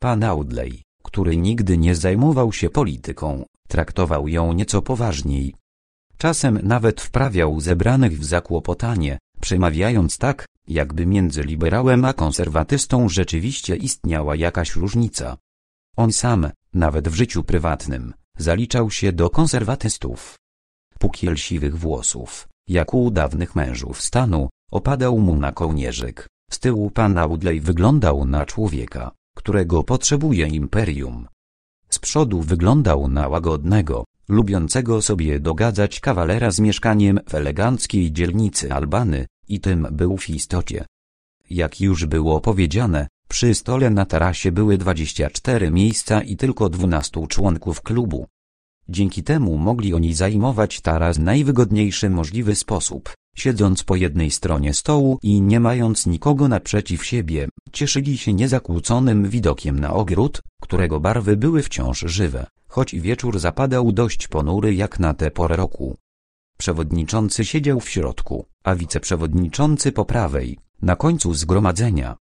Pan Audley, który nigdy nie zajmował się polityką, traktował ją nieco poważniej. Czasem nawet wprawiał zebranych w zakłopotanie, przemawiając tak, jakby między liberałem a konserwatystą rzeczywiście istniała jakaś różnica. On sam, nawet w życiu prywatnym, zaliczał się do konserwatystów. Pukiel siwych włosów, jak u dawnych mężów stanu, opadał mu na kołnierzyk. Z tyłu pan Audley wyglądał na człowieka, którego potrzebuje imperium. Z przodu wyglądał na łagodnego, lubiącego sobie dogadzać kawalera z mieszkaniem w eleganckiej dzielnicy Albany i tym był w istocie. Jak już było powiedziane, przy stole na tarasie były 24 miejsca i tylko 12 członków klubu. Dzięki temu mogli oni zajmować taras w najwygodniejszy możliwy sposób siedząc po jednej stronie stołu i nie mając nikogo naprzeciw siebie, cieszyli się niezakłóconym widokiem na ogród, którego barwy były wciąż żywe, choć wieczór zapadał dość ponury jak na tę porę roku. Przewodniczący siedział w środku, a wiceprzewodniczący po prawej, na końcu zgromadzenia.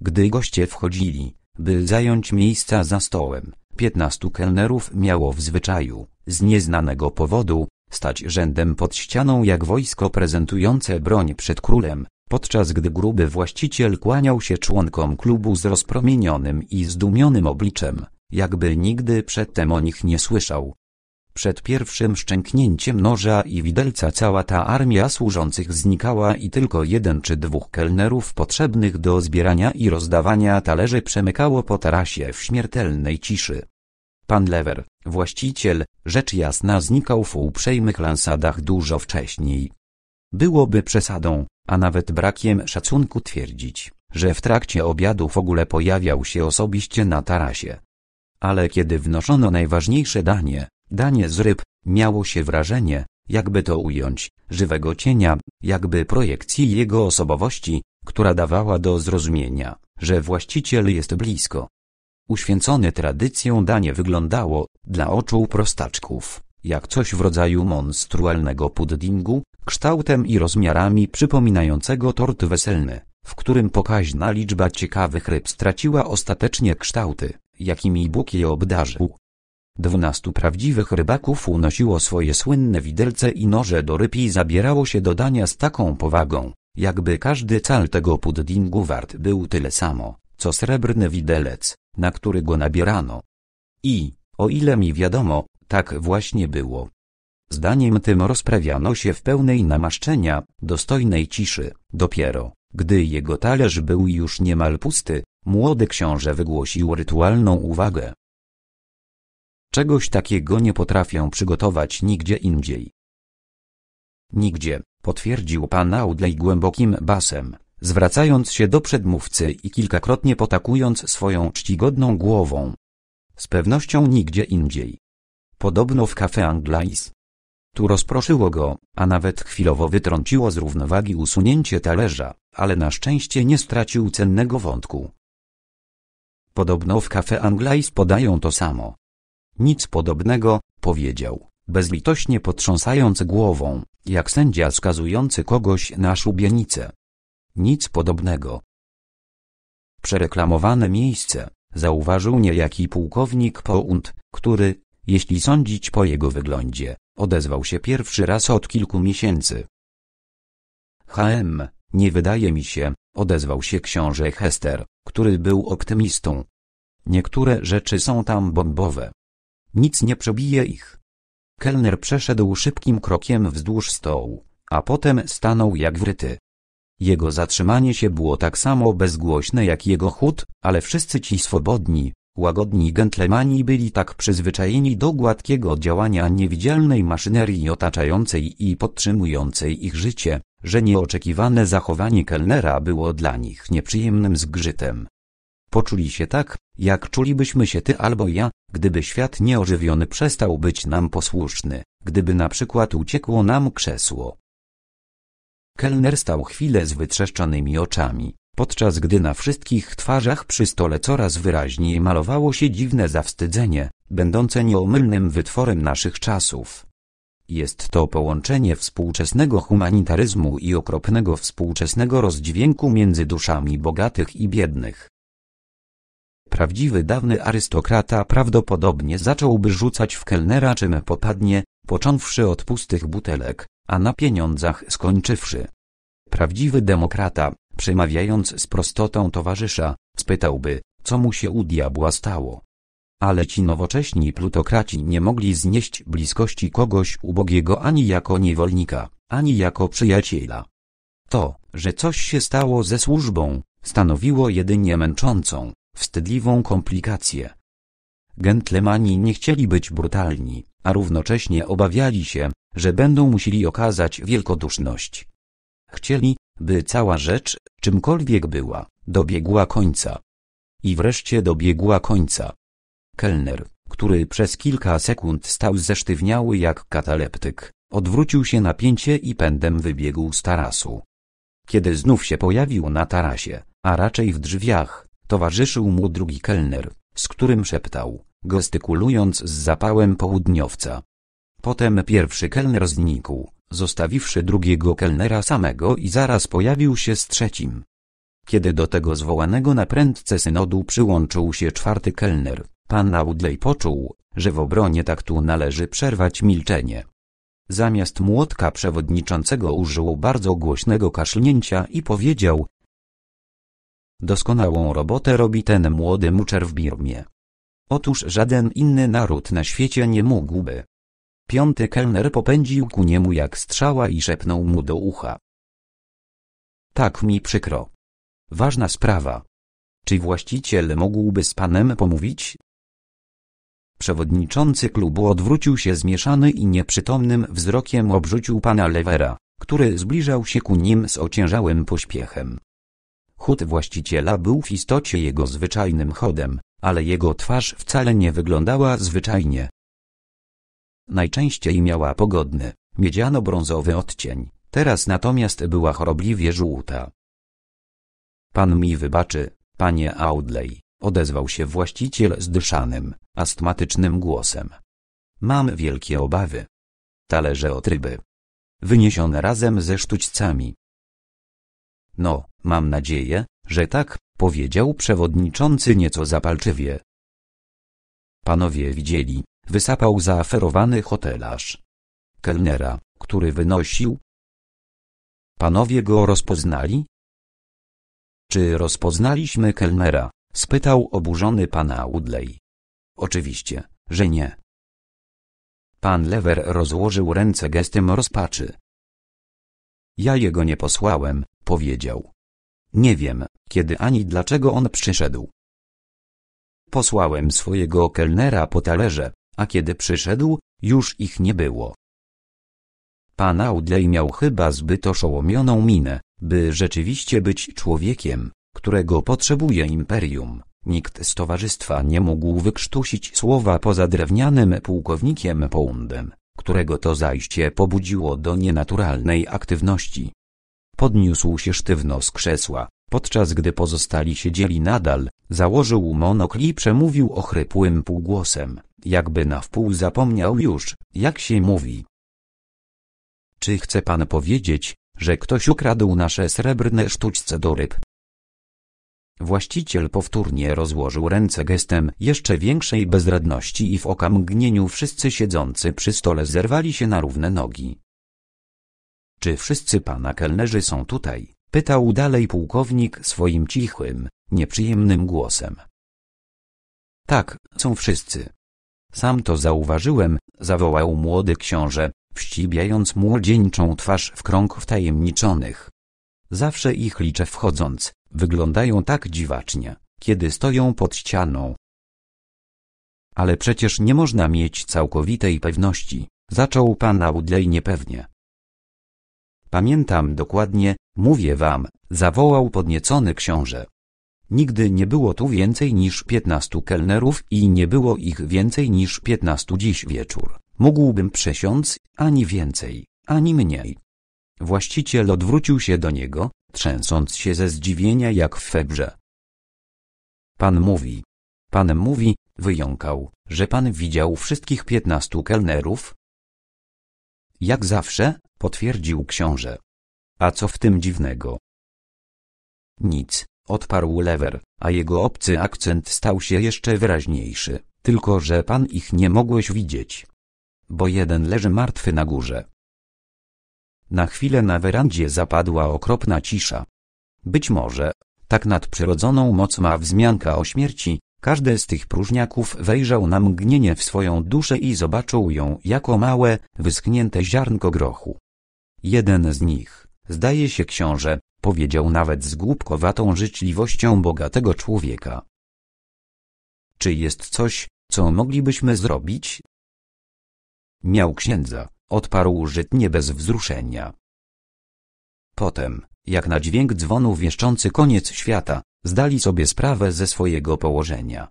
Gdy goście wchodzili, by zająć miejsca za stołem, piętnastu kelnerów miało w zwyczaju, z nieznanego powodu, stać rzędem pod ścianą jak wojsko prezentujące broń przed królem, podczas gdy gruby właściciel kłaniał się członkom klubu z rozpromienionym i zdumionym obliczem, jakby nigdy przedtem o nich nie słyszał. Przed pierwszym szczęknięciem noża i widelca cała ta armia służących znikała i tylko jeden czy dwóch kelnerów potrzebnych do zbierania i rozdawania talerzy przemykało po tarasie w śmiertelnej ciszy. Pan Lewer, właściciel, rzecz jasna znikał w uprzejmych lansadach dużo wcześniej. Byłoby przesadą, a nawet brakiem szacunku twierdzić, że w trakcie obiadu w ogóle pojawiał się osobiście na tarasie. Ale kiedy wnoszono najważniejsze danie, danie z ryb, miało się wrażenie, jakby to ująć, żywego cienia, jakby projekcji jego osobowości, która dawała do zrozumienia, że właściciel jest blisko, Uświęcony tradycją danie wyglądało, dla oczu prostaczków, jak coś w rodzaju monstrualnego puddingu, kształtem i rozmiarami przypominającego tort weselny, w którym pokaźna liczba ciekawych ryb straciła ostatecznie kształty, jakimi Bóg je obdarzył. Dwunastu prawdziwych rybaków unosiło swoje słynne widelce i noże do ryb i zabierało się do dania z taką powagą, jakby każdy cal tego puddingu wart był tyle samo, co srebrny widelec, na który go nabierano. I, o ile mi wiadomo, tak właśnie było. Zdaniem tym rozprawiano się w pełnej namaszczenia, dostojnej ciszy, dopiero, gdy jego talerz był już niemal pusty, młody książę wygłosił rytualną uwagę. Czegoś takiego nie potrafię przygotować nigdzie indziej. Nigdzie, potwierdził pan Audley głębokim basem, zwracając się do przedmówcy i kilkakrotnie potakując swoją czcigodną głową. Z pewnością nigdzie indziej. Podobno w Café Anglais. Tu rozproszyło go, a nawet chwilowo wytrąciło z równowagi usunięcie talerza, ale na szczęście nie stracił cennego wątku. Podobno w Café Anglais podają to samo. Nic podobnego, powiedział, bezlitośnie potrząsając głową, jak sędzia skazujący kogoś na szubienicę. Nic podobnego. Przereklamowane miejsce, zauważył niejaki pułkownik Pount, który, jeśli sądzić po jego wyglądzie, odezwał się pierwszy raz od kilku miesięcy. HM, nie wydaje mi się, odezwał się książę Hester, który był optymistą. Niektóre rzeczy są tam bombowe. Nic nie przebije ich. Kelner przeszedł szybkim krokiem wzdłuż stołu, a potem stanął jak wryty. Jego zatrzymanie się było tak samo bezgłośne jak jego chód, ale wszyscy ci swobodni, łagodni gentlemani byli tak przyzwyczajeni do gładkiego działania niewidzialnej maszynerii otaczającej i podtrzymującej ich życie, że nieoczekiwane zachowanie kelnera było dla nich nieprzyjemnym zgrzytem. Poczuli się tak, jak czulibyśmy się ty albo ja, gdyby świat nieożywiony przestał być nam posłuszny, gdyby na przykład uciekło nam krzesło, Kelner stał chwilę z wytrzeszczonymi oczami, podczas gdy na wszystkich twarzach przy stole coraz wyraźniej malowało się dziwne zawstydzenie, będące nieomylnym wytworem naszych czasów. Jest to połączenie współczesnego humanitaryzmu i okropnego współczesnego rozdźwięku między duszami bogatych i biednych. Prawdziwy dawny arystokrata prawdopodobnie zacząłby rzucać w kelnera czym popadnie, począwszy od pustych butelek, a na pieniądzach skończywszy. Prawdziwy demokrata, przemawiając z prostotą towarzysza, spytałby, co mu się u diabła stało. Ale ci nowocześni plutokraci nie mogli znieść bliskości kogoś ubogiego ani jako niewolnika, ani jako przyjaciela. To, że coś się stało ze służbą, stanowiło jedynie męczącą, wstydliwą komplikację. Gentlemani nie chcieli być brutalni, a równocześnie obawiali się, że będą musieli okazać wielkoduszność. Chcieli, by cała rzecz, czymkolwiek była, dobiegła końca. I wreszcie dobiegła końca. Kelner, który przez kilka sekund stał zesztywniały jak kataleptyk, odwrócił się na pięcie i pędem wybiegł z tarasu. Kiedy znów się pojawił na tarasie, a raczej w drzwiach, towarzyszył mu drugi kelner, z którym szeptał gestykulując z zapałem południowca. Potem pierwszy kelner znikł, zostawiwszy drugiego kelnera samego i zaraz pojawił się z trzecim. Kiedy do tego zwołanego na prędce synodu przyłączył się czwarty kelner, pan Audley poczuł, że w obronie taktu należy przerwać milczenie. Zamiast młotka przewodniczącego użył bardzo głośnego kaszlnięcia i powiedział Doskonałą robotę robi ten młody muczer w Birmie. Otóż żaden inny naród na świecie nie mógłby. Piąty kelner popędził ku niemu jak strzała i szepnął mu do ucha. Tak mi przykro. Ważna sprawa. Czy właściciel mógłby z panem pomówić? Przewodniczący klubu odwrócił się zmieszany i nieprzytomnym wzrokiem obrzucił pana Lewera, który zbliżał się ku nim z ociężałym pośpiechem. Chód właściciela był w istocie jego zwyczajnym chodem, ale jego twarz wcale nie wyglądała zwyczajnie. Najczęściej miała pogodny, miedziano-brązowy odcień, teraz natomiast była chorobliwie żółta. Pan mi wybaczy, panie Audley, odezwał się właściciel zdyszanym, astmatycznym głosem. Mam wielkie obawy. Talerze od ryby. Wyniesione razem ze sztućcami. No, mam nadzieję, że tak, powiedział przewodniczący nieco zapalczywie. Panowie widzieli, wysapał zaaferowany hotelarz. Kelnera, który wynosił. Panowie go rozpoznali? Czy rozpoznaliśmy kelnera? spytał oburzony pana Udley. Oczywiście, że nie. Pan Lewer rozłożył ręce gestem rozpaczy. Ja jego nie posłałem, powiedział. Nie wiem, kiedy ani dlaczego on przyszedł. Posłałem swojego kelnera po talerze, a kiedy przyszedł, już ich nie było. Pan Audley miał chyba zbyt oszołomioną minę, by rzeczywiście być człowiekiem, którego potrzebuje imperium. Nikt z towarzystwa nie mógł wykrztusić słowa poza drewnianym pułkownikiem Poundem, którego to zajście pobudziło do nienaturalnej aktywności. Podniósł się sztywno z krzesła, podczas gdy pozostali siedzieli nadal, założył monokl i przemówił ochrypłym półgłosem, jakby na wpół zapomniał już, jak się mówi. Czy chce pan powiedzieć, że ktoś ukradł nasze srebrne sztućce do ryb? Właściciel powtórnie rozłożył ręce gestem jeszcze większej bezradności i w okamgnieniu wszyscy siedzący przy stole zerwali się na równe nogi. Czy wszyscy pana kelnerzy są tutaj? Pytał dalej pułkownik swoim cichym, nieprzyjemnym głosem. Tak, są wszyscy. Sam to zauważyłem, zawołał młody książę, wścibiając młodzieńczą twarz w krąg wtajemniczonych. Zawsze ich liczę wchodząc, wyglądają tak dziwacznie, kiedy stoją pod ścianą. Ale przecież nie można mieć całkowitej pewności, zaczął pan Audley niepewnie. Pamiętam dokładnie, mówię wam, zawołał podniecony książę. Nigdy nie było tu więcej niż piętnastu kelnerów i nie było ich więcej niż piętnastu dziś wieczór. Mógłbym przesiąc, ani więcej, ani mniej. Właściciel odwrócił się do niego, trzęsąc się ze zdziwienia jak w febrze. Pan mówi. Pan mówi, wyjąkał, że pan widział wszystkich piętnastu kelnerów, jak zawsze, potwierdził książę. A co w tym dziwnego? Nic, odparł lewer, a jego obcy akcent stał się jeszcze wyraźniejszy, tylko że pan ich nie mogłeś widzieć. Bo jeden leży martwy na górze. Na chwilę na werandzie zapadła okropna cisza. Być może, tak nadprzyrodzoną moc ma wzmianka o śmierci, każdy z tych próżniaków wejrzał na mgnienie w swoją duszę i zobaczył ją jako małe, wyschnięte ziarnko grochu. Jeden z nich, zdaje się książę, powiedział nawet z głupkowatą życzliwością bogatego człowieka. Czy jest coś, co moglibyśmy zrobić? Miał księdza, odparł żytnie bez wzruszenia. Potem, jak na dźwięk dzwonu wieszczący koniec świata, zdali sobie sprawę ze swojego położenia.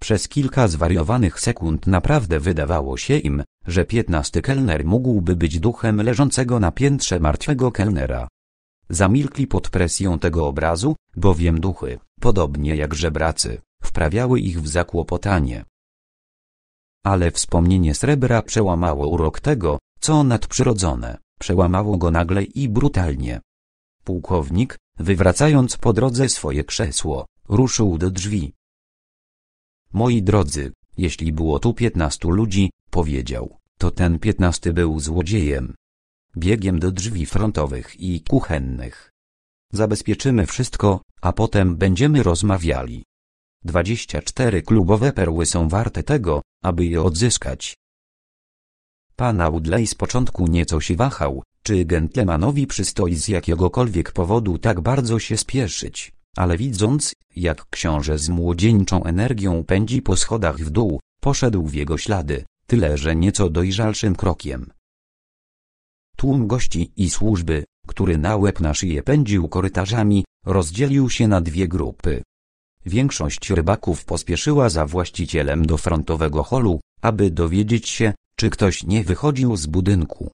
Przez kilka zwariowanych sekund naprawdę wydawało się im, że piętnasty kelner mógłby być duchem leżącego na piętrze martwego kelnera. Zamilkli pod presją tego obrazu, bowiem duchy, podobnie jak żebracy, wprawiały ich w zakłopotanie. Ale wspomnienie srebra przełamało urok tego, co nadprzyrodzone, przełamało go nagle i brutalnie. Pułkownik, Wywracając po drodze swoje krzesło, ruszył do drzwi. Moi drodzy, jeśli było tu piętnastu ludzi, powiedział, to ten piętnasty był złodziejem. Biegiem do drzwi frontowych i kuchennych. Zabezpieczymy wszystko, a potem będziemy rozmawiali. 24 klubowe perły są warte tego, aby je odzyskać. Pan Audley z początku nieco się wahał, czy gentlemanowi przystoi z jakiegokolwiek powodu tak bardzo się spieszyć, ale widząc, jak książę z młodzieńczą energią pędzi po schodach w dół, poszedł w jego ślady, tyle że nieco dojrzalszym krokiem. Tłum gości i służby, który na łeb na szyję pędził korytarzami, rozdzielił się na dwie grupy. Większość rybaków pospieszyła za właścicielem do frontowego holu, aby dowiedzieć się, czy ktoś nie wychodził z budynku.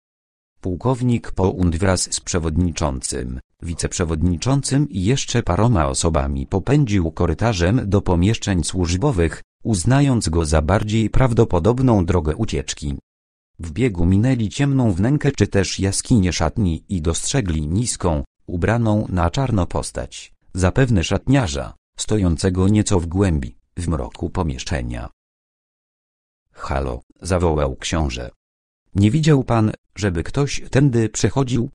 Pułkownik Pound wraz z przewodniczącym, wiceprzewodniczącym i jeszcze paroma osobami popędził korytarzem do pomieszczeń służbowych, uznając go za bardziej prawdopodobną drogę ucieczki. W biegu minęli ciemną wnękę czy też jaskinię szatni i dostrzegli niską, ubraną na czarno postać, zapewne szatniarza, stojącego nieco w głębi, w mroku pomieszczenia. Halo, zawołał książę. Nie widział pan, żeby ktoś tędy przechodził?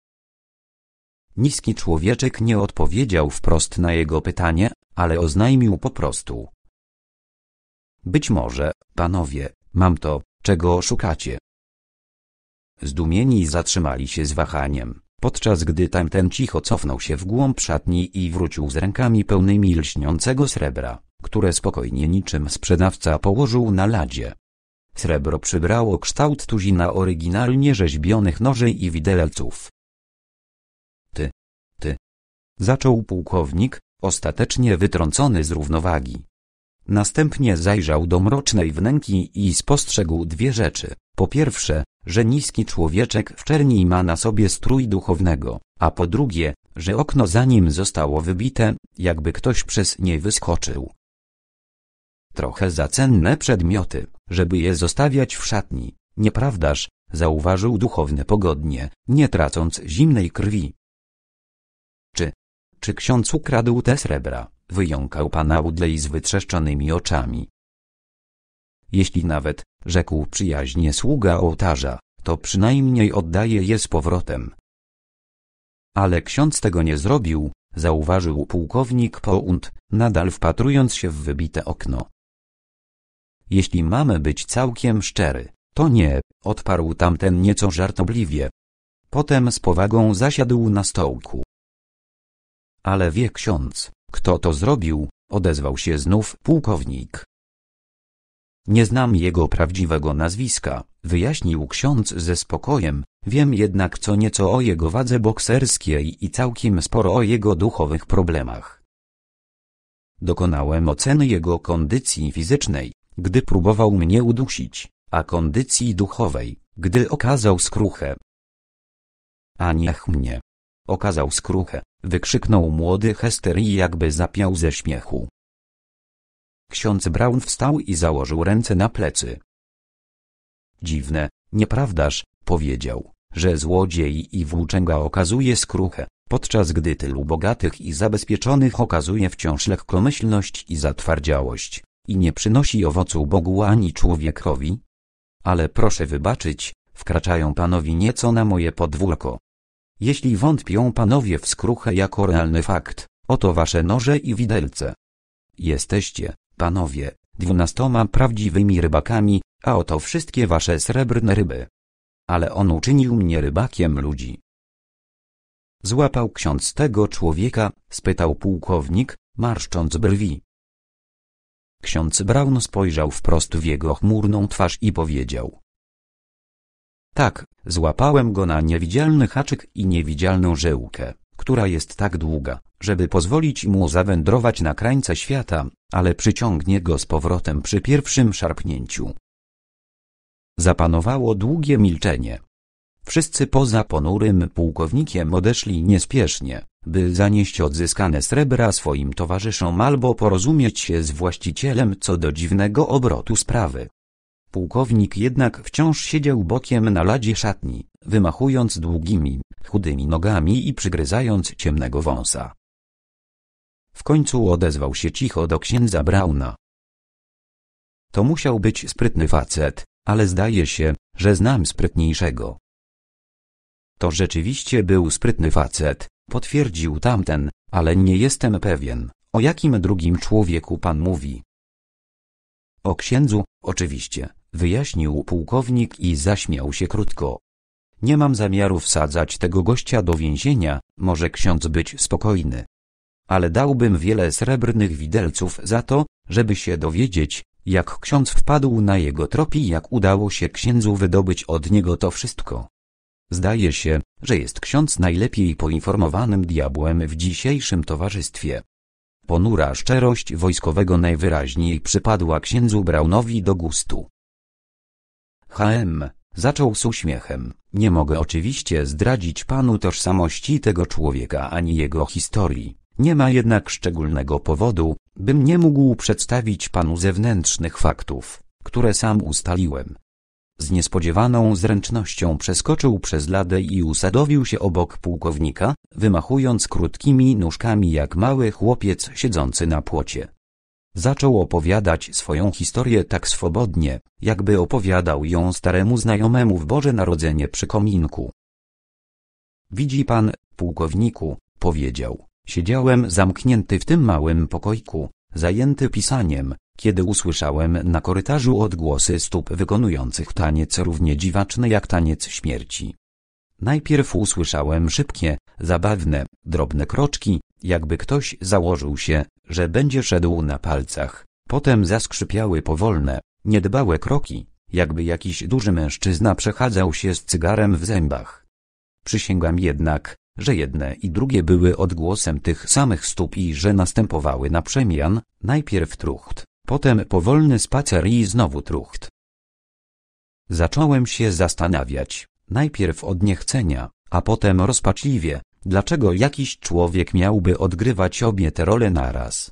Niski człowieczek nie odpowiedział wprost na jego pytanie, ale oznajmił po prostu. Być może, panowie, mam to, czego szukacie. Zdumieni zatrzymali się z wahaniem, podczas gdy tamten cicho cofnął się w głąb szatni i wrócił z rękami pełnymi lśniącego srebra, które spokojnie niczym sprzedawca położył na ladzie. Srebro przybrało kształt tuzina oryginalnie rzeźbionych noży i widelców. Ty, ty, zaczął pułkownik, ostatecznie wytrącony z równowagi. Następnie zajrzał do mrocznej wnęki i spostrzegł dwie rzeczy. Po pierwsze, że niski człowieczek w czerni ma na sobie strój duchownego, a po drugie, że okno za nim zostało wybite, jakby ktoś przez nie wyskoczył. Trochę za cenne przedmioty, żeby je zostawiać w szatni, nieprawdaż, zauważył duchowny pogodnie, nie tracąc zimnej krwi. Czy, czy ksiądz ukradł te srebra? Wyjąkał pan Audley z wytrzeszczonymi oczami. Jeśli nawet, rzekł przyjaźnie sługa ołtarza, to przynajmniej oddaje je z powrotem. Ale ksiądz tego nie zrobił, zauważył pułkownik Pound, nadal wpatrując się w wybite okno. Jeśli mamy być całkiem szczery, to nie, odparł tamten nieco żartobliwie. Potem z powagą zasiadł na stołku. Ale wie ksiądz, kto to zrobił, odezwał się znów pułkownik. Nie znam jego prawdziwego nazwiska, wyjaśnił ksiądz ze spokojem, wiem jednak co nieco o jego wadze bokserskiej i całkiem sporo o jego duchowych problemach. Dokonałem oceny jego kondycji fizycznej, gdy próbował mnie udusić, a kondycji duchowej, gdy okazał skruchę. A niech mnie. Okazał skruchę, wykrzyknął młody Hester i jakby zapiał ze śmiechu. Ksiądz Brown wstał i założył ręce na plecy. Dziwne, nieprawdaż, powiedział, że złodziej i włóczęga okazuje skruchę, podczas gdy tylu bogatych i zabezpieczonych okazuje wciąż lekkomyślność i zatwardziałość i nie przynosi owocu Bogu ani człowiekowi? Ale proszę wybaczyć, wkraczają panowie nieco na moje podwórko. Jeśli wątpią panowie w skruchę jako realny fakt, oto wasze noże i widelce. Jesteście, panowie, dwunastoma prawdziwymi rybakami, a oto wszystkie wasze srebrne ryby. Ale on uczynił mnie rybakiem ludzi. Złapał ksiądz tego człowieka, spytał pułkownik, marszcząc brwi. Ksiądz Braun spojrzał wprost w jego chmurną twarz i powiedział. Tak, złapałem go na niewidzialny haczyk i niewidzialną żyłkę, która jest tak długa, żeby pozwolić mu zawędrować na krańce świata, ale przyciągnie go z powrotem przy pierwszym szarpnięciu. Zapanowało długie milczenie. Wszyscy poza ponurym pułkownikiem odeszli niespiesznie, by zanieść odzyskane srebra swoim towarzyszom albo porozumieć się z właścicielem co do dziwnego obrotu sprawy. Pułkownik jednak wciąż siedział bokiem na ladzie szatni, wymachując długimi, chudymi nogami i przygryzając ciemnego wąsa. W końcu odezwał się cicho do księdza Brauna. To musiał być sprytny facet, ale zdaje się, że znam sprytniejszego. To rzeczywiście był sprytny facet, potwierdził tamten, ale nie jestem pewien, o jakim drugim człowieku pan mówi. O księdzu, oczywiście, wyjaśnił pułkownik i zaśmiał się krótko. Nie mam zamiaru wsadzać tego gościa do więzienia, może ksiądz być spokojny. Ale dałbym wiele srebrnych widelców za to, żeby się dowiedzieć, jak ksiądz wpadł na jego tropi i jak udało się księdzu wydobyć od niego to wszystko. Zdaje się, że jest ksiądz najlepiej poinformowanym diabłem w dzisiejszym towarzystwie. Ponura szczerość wojskowego najwyraźniej przypadła księdzu Braunowi do gustu. HM, zaczął z uśmiechem, nie mogę oczywiście zdradzić panu tożsamości tego człowieka ani jego historii. Nie ma jednak szczególnego powodu, bym nie mógł przedstawić panu zewnętrznych faktów, które sam ustaliłem. Z niespodziewaną zręcznością przeskoczył przez ladę i usadowił się obok pułkownika, wymachując krótkimi nóżkami jak mały chłopiec siedzący na płocie. Zaczął opowiadać swoją historię tak swobodnie, jakby opowiadał ją staremu znajomemu w Boże Narodzenie przy kominku. Widzi pan, pułkowniku, powiedział, siedziałem zamknięty w tym małym pokoiku, zajęty pisaniem, kiedy usłyszałem na korytarzu odgłosy stóp wykonujących taniec równie dziwaczny jak taniec śmierci. Najpierw usłyszałem szybkie, zabawne, drobne kroczki, jakby ktoś założył się, że będzie szedł na palcach. Potem zaskrzypiały powolne, niedbałe kroki, jakby jakiś duży mężczyzna przechadzał się z cygarem w zębach. Przysięgam jednak, że jedne i drugie były odgłosem tych samych stóp i że następowały na przemian, najpierw trucht, Potem powolny spacer i znowu trucht. Zacząłem się zastanawiać, najpierw od niechcenia, a potem rozpaczliwie, dlaczego jakiś człowiek miałby odgrywać obie te role naraz.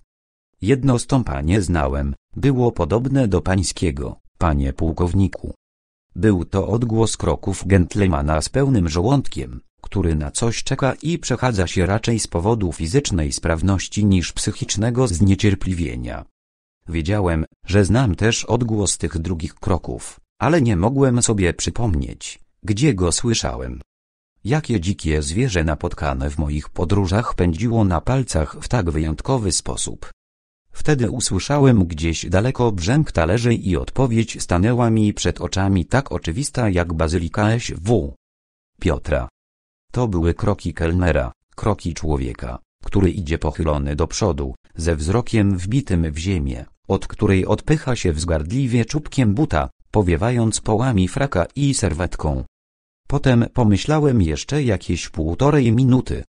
Jedno stąpanie znałem, było podobne do pańskiego, panie pułkowniku. Był to odgłos kroków gentlemana z pełnym żołądkiem, który na coś czeka i przechadza się raczej z powodu fizycznej sprawności niż psychicznego zniecierpliwienia. Wiedziałem, że znam też odgłos tych drugich kroków, ale nie mogłem sobie przypomnieć, gdzie go słyszałem. Jakie dzikie zwierzę napotkane w moich podróżach pędziło na palcach w tak wyjątkowy sposób. Wtedy usłyszałem gdzieś daleko brzęk talerzy i odpowiedź stanęła mi przed oczami tak oczywista jak bazylika SW. Piotra. To były kroki kelnera, kroki człowieka, który idzie pochylony do przodu, ze wzrokiem wbitym w ziemię od której odpycha się wzgardliwie czubkiem buta, powiewając połami fraka i serwetką. Potem pomyślałem jeszcze jakieś półtorej minuty.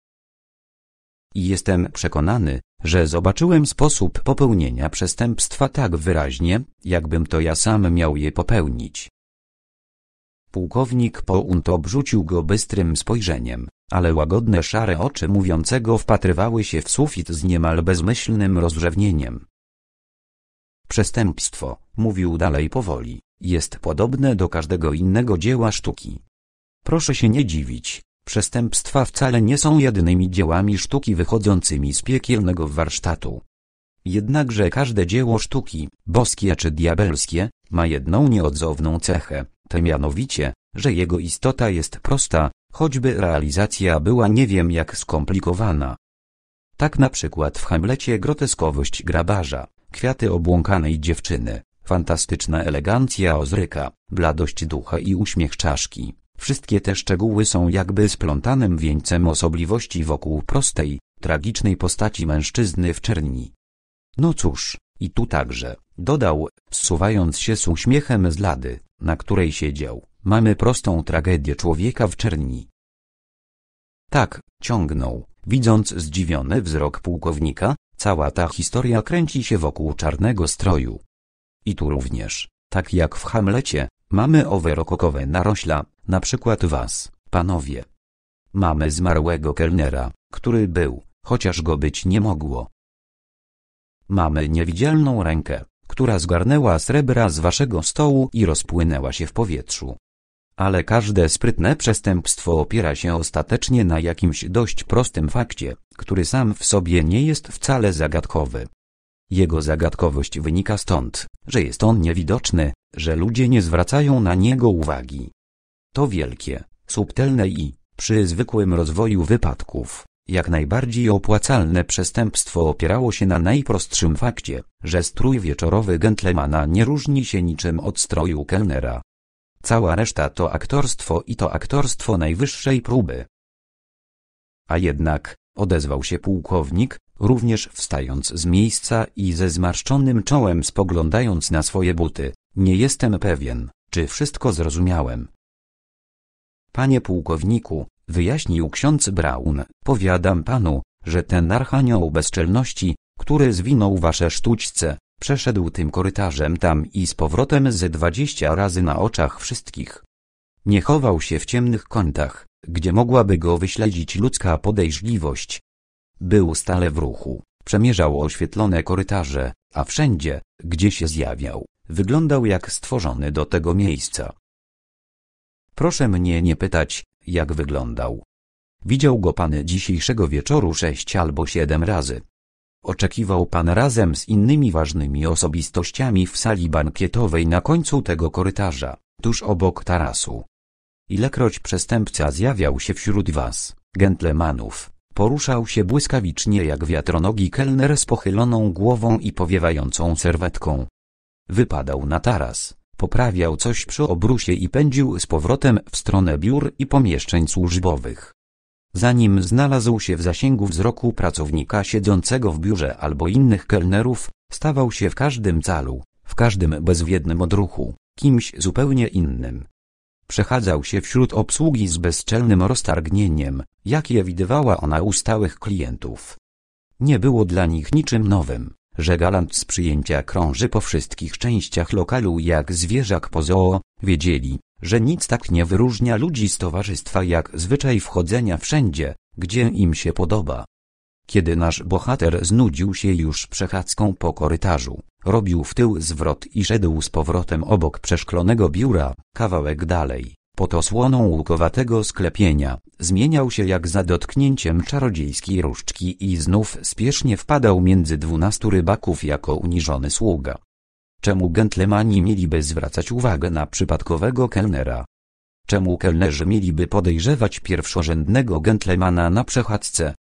Jestem przekonany, że zobaczyłem sposób popełnienia przestępstwa tak wyraźnie, jakbym to ja sam miał je popełnić. Pułkownik Pount obrzucił go bystrym spojrzeniem, ale łagodne szare oczy mówiącego wpatrywały się w sufit z niemal bezmyślnym rozrzewnieniem. Przestępstwo, mówił dalej powoli, jest podobne do każdego innego dzieła sztuki. Proszę się nie dziwić, przestępstwa wcale nie są jedynymi dziełami sztuki wychodzącymi z piekielnego warsztatu. Jednakże każde dzieło sztuki, boskie czy diabelskie, ma jedną nieodzowną cechę, tymianowicie, mianowicie, że jego istota jest prosta, choćby realizacja była nie wiem jak skomplikowana. Tak na przykład w Hamlecie groteskowość grabarza, Kwiaty obłąkanej dziewczyny, fantastyczna elegancja ozryka, bladość ducha i uśmiech czaszki. Wszystkie te szczegóły są jakby splątanym wieńcem osobliwości wokół prostej, tragicznej postaci mężczyzny w czerni. No cóż, i tu także, dodał, zsuwając się z uśmiechem z lady, na której siedział, mamy prostą tragedię człowieka w czerni. Tak, ciągnął, widząc zdziwiony wzrok pułkownika, Cała ta historia kręci się wokół czarnego stroju. I tu również, tak jak w Hamlecie, mamy owe rokokowe narośla, na przykład was, panowie. Mamy zmarłego kelnera, który był, chociaż go być nie mogło. Mamy niewidzialną rękę, która zgarnęła srebra z waszego stołu i rozpłynęła się w powietrzu. Ale każde sprytne przestępstwo opiera się ostatecznie na jakimś dość prostym fakcie, który sam w sobie nie jest wcale zagadkowy. Jego zagadkowość wynika stąd, że jest on niewidoczny, że ludzie nie zwracają na niego uwagi. To wielkie, subtelne i, przy zwykłym rozwoju wypadków, jak najbardziej opłacalne przestępstwo opierało się na najprostszym fakcie, że strój wieczorowy gentlemana nie różni się niczym od stroju kelnera. Cała reszta to aktorstwo i to aktorstwo najwyższej próby. A jednak, odezwał się pułkownik, również wstając z miejsca i ze zmarszczonym czołem spoglądając na swoje buty, nie jestem pewien, czy wszystko zrozumiałem. Panie pułkowniku, wyjaśnił ksiądz Braun, powiadam panu, że ten archanioł bezczelności, który zwinął wasze sztućce, Przeszedł tym korytarzem tam i z powrotem ze dwadzieścia razy na oczach wszystkich. Nie chował się w ciemnych kątach, gdzie mogłaby go wyśledzić ludzka podejrzliwość. Był stale w ruchu, przemierzał oświetlone korytarze, a wszędzie, gdzie się zjawiał, wyglądał jak stworzony do tego miejsca. Proszę mnie nie pytać, jak wyglądał. Widział go pan dzisiejszego wieczoru sześć albo siedem razy. Oczekiwał pan razem z innymi ważnymi osobistościami w sali bankietowej na końcu tego korytarza, tuż obok tarasu. Ilekroć przestępca zjawiał się wśród was, gentlemanów, poruszał się błyskawicznie jak wiatronogi kelner z pochyloną głową i powiewającą serwetką. Wypadał na taras, poprawiał coś przy obrusie i pędził z powrotem w stronę biur i pomieszczeń służbowych. Zanim znalazł się w zasięgu wzroku pracownika siedzącego w biurze albo innych kelnerów, stawał się w każdym calu, w każdym bezwiednym odruchu, kimś zupełnie innym. Przechadzał się wśród obsługi z bezczelnym roztargnieniem, jakie widywała ona u stałych klientów. Nie było dla nich niczym nowym, że galant z przyjęcia krąży po wszystkich częściach lokalu jak zwierzak po zoo, wiedzieli, że nic tak nie wyróżnia ludzi z towarzystwa jak zwyczaj wchodzenia wszędzie, gdzie im się podoba. Kiedy nasz bohater znudził się już przechadzką po korytarzu, robił w tył zwrot i szedł z powrotem obok przeszklonego biura, kawałek dalej, pod osłoną łukowatego sklepienia, zmieniał się jak za dotknięciem czarodziejskiej różdżki i znów spiesznie wpadał między dwunastu rybaków jako uniżony sługa. Czemu gentlemani mieliby zwracać uwagę na przypadkowego kelnera? Czemu kelnerzy mieliby podejrzewać pierwszorzędnego gentlemana na przechadzce?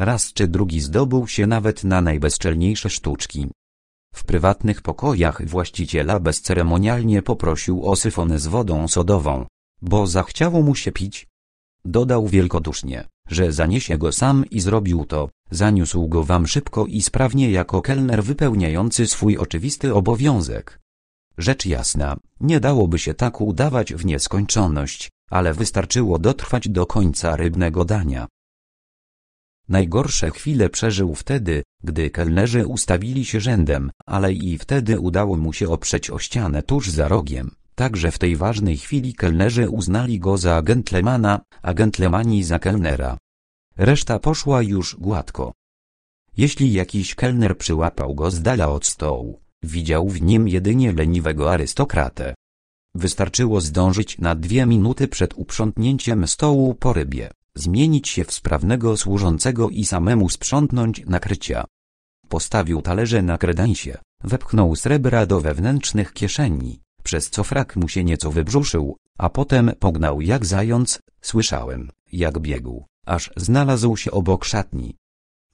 Raz czy drugi zdobył się nawet na najbezczelniejsze sztuczki. W prywatnych pokojach właściciela bezceremonialnie poprosił o syfonę z wodą sodową, bo zachciało mu się pić, Dodał wielkodusznie, że zaniesie go sam i zrobił to, zaniósł go wam szybko i sprawnie jako kelner wypełniający swój oczywisty obowiązek. Rzecz jasna, nie dałoby się tak udawać w nieskończoność, ale wystarczyło dotrwać do końca rybnego dania. Najgorsze chwile przeżył wtedy, gdy kelnerzy ustawili się rzędem, ale i wtedy udało mu się oprzeć o ścianę tuż za rogiem. Także w tej ważnej chwili kelnerzy uznali go za gentlemana, a gentlemani za kelnera. Reszta poszła już gładko. Jeśli jakiś kelner przyłapał go z dala od stołu, widział w nim jedynie leniwego arystokratę. Wystarczyło zdążyć na dwie minuty przed uprzątnięciem stołu po rybie, zmienić się w sprawnego służącego i samemu sprzątnąć nakrycia. Postawił talerze na kredensie, wepchnął srebra do wewnętrznych kieszeni, przez co frak mu się nieco wybrzuszył, a potem pognał jak zając, słyszałem, jak biegł, aż znalazł się obok szatni.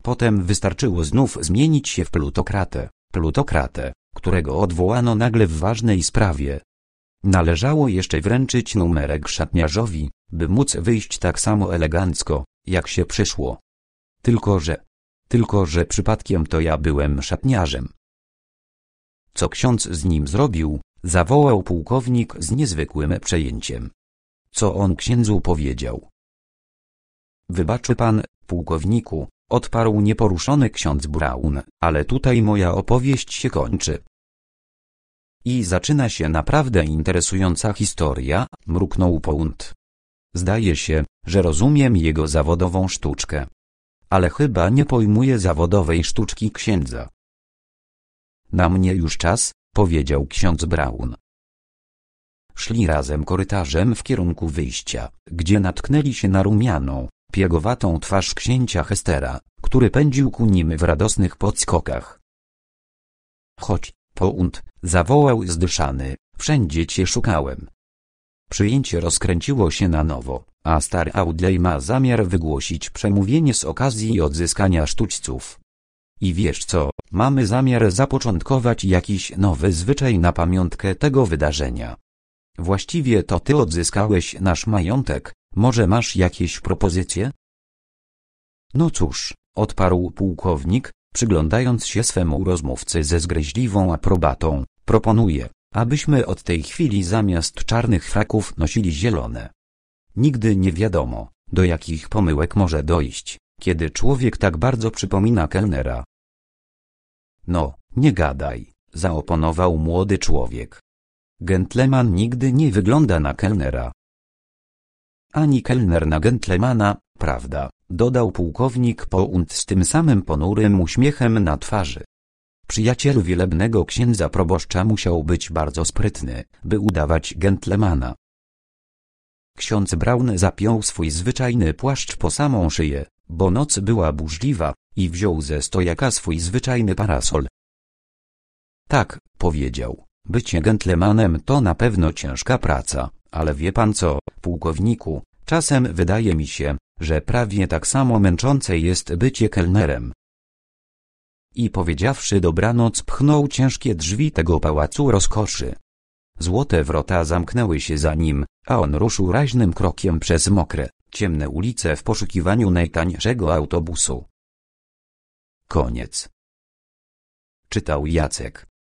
Potem wystarczyło znów zmienić się w plutokratę, plutokratę, którego odwołano nagle w ważnej sprawie. Należało jeszcze wręczyć numerek szatniarzowi, by móc wyjść tak samo elegancko, jak się przyszło. Tylko że... Tylko że przypadkiem to ja byłem szatniarzem. Co ksiądz z nim zrobił, zawołał pułkownik z niezwykłym przejęciem. Co on księdzu powiedział? Wybaczy pan, pułkowniku, odparł nieporuszony ksiądz Braun, ale tutaj moja opowieść się kończy. I zaczyna się naprawdę interesująca historia, mruknął Pound. Zdaje się, że rozumiem jego zawodową sztuczkę. Ale chyba nie pojmuję zawodowej sztuczki księdza. Na mnie już czas, powiedział ksiądz Brown. Szli razem korytarzem w kierunku wyjścia, gdzie natknęli się na rumianą, piegowatą twarz księcia Hestera, który pędził ku nim w radosnych podskokach. Chodź, Pound, zawołał zdyszany, wszędzie cię szukałem. Przyjęcie rozkręciło się na nowo, a stary Audley ma zamiar wygłosić przemówienie z okazji odzyskania sztućców. I wiesz co, Mamy zamiar zapoczątkować jakiś nowy zwyczaj na pamiątkę tego wydarzenia. Właściwie to ty odzyskałeś nasz majątek, może masz jakieś propozycje? No cóż, odparł pułkownik, przyglądając się swemu rozmówcy ze zgryźliwą aprobatą, proponuję, abyśmy od tej chwili zamiast czarnych fraków nosili zielone. Nigdy nie wiadomo, do jakich pomyłek może dojść, kiedy człowiek tak bardzo przypomina kelnera. No, nie gadaj, zaoponował młody człowiek. Gentleman nigdy nie wygląda na kelnera. Ani kelner na gentlemana, prawda, dodał pułkownik unt z tym samym ponurym uśmiechem na twarzy. Przyjaciel wielebnego księdza proboszcza musiał być bardzo sprytny, by udawać gentlemana. Ksiądz Braun zapiął swój zwyczajny płaszcz po samą szyję, bo noc była burzliwa, i wziął ze stojaka swój zwyczajny parasol. Tak, powiedział, bycie gentlemanem to na pewno ciężka praca, ale wie pan co, pułkowniku, czasem wydaje mi się, że prawie tak samo męczące jest bycie kelnerem. I powiedziawszy dobranoc pchnął ciężkie drzwi tego pałacu rozkoszy. Złote wrota zamknęły się za nim, a on ruszył raźnym krokiem przez mokre, ciemne ulice w poszukiwaniu najtańszego autobusu. Koniec. Czytał Jacek.